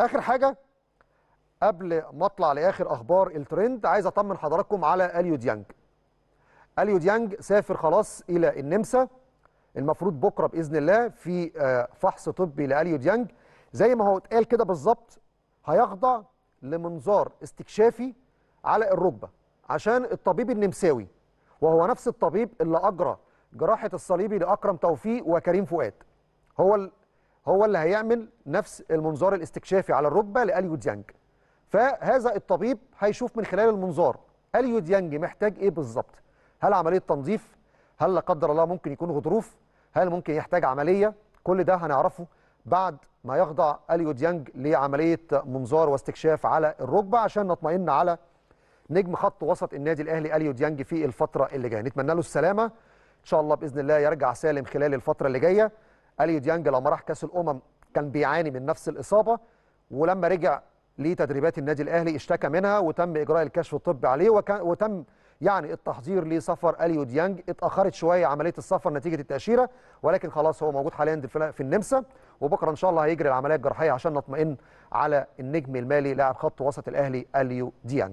اخر حاجه قبل ما اطلع لاخر اخبار الترند عايز اطمن حضراتكم على اليو ديانج اليو ديانج سافر خلاص الى النمسا المفروض بكره باذن الله في آه، فحص طبي لاليو ديانج زي ما هو اتقال كده بالظبط هيخضع لمنظار استكشافي على الركبه عشان الطبيب النمساوي وهو نفس الطبيب اللي اجرى جراحه الصليبي لاكرم توفيق وكريم فؤاد هو هو اللي هيعمل نفس المنظار الاستكشافي على الركبه لاليو ديانج فهذا الطبيب هيشوف من خلال المنظار اليو ديانج محتاج ايه بالظبط هل عمليه تنظيف هل لا قدر الله ممكن يكون غضروف هل ممكن يحتاج عمليه كل ده هنعرفه بعد ما يخضع اليو ديانج لعمليه منظار واستكشاف على الركبه عشان نطمئن على نجم خط وسط النادي الاهلي اليو ديانج في الفتره اللي جايه نتمنى له السلامه ان شاء الله باذن الله يرجع سالم خلال الفتره اللي جايه اليو ديانج لما راح كاس الامم كان بيعاني من نفس الاصابه ولما رجع لتدريبات النادي الاهلي اشتكى منها وتم اجراء الكشف الطبي عليه وكان وتم يعني التحضير لسفر اليو ديانج اتاخرت شويه عمليه السفر نتيجه التاشيره ولكن خلاص هو موجود حاليا في النمسا وبكره ان شاء الله هيجري العمليه الجراحيه عشان نطمئن على النجم المالي لاعب خط وسط الاهلي اليو ديانج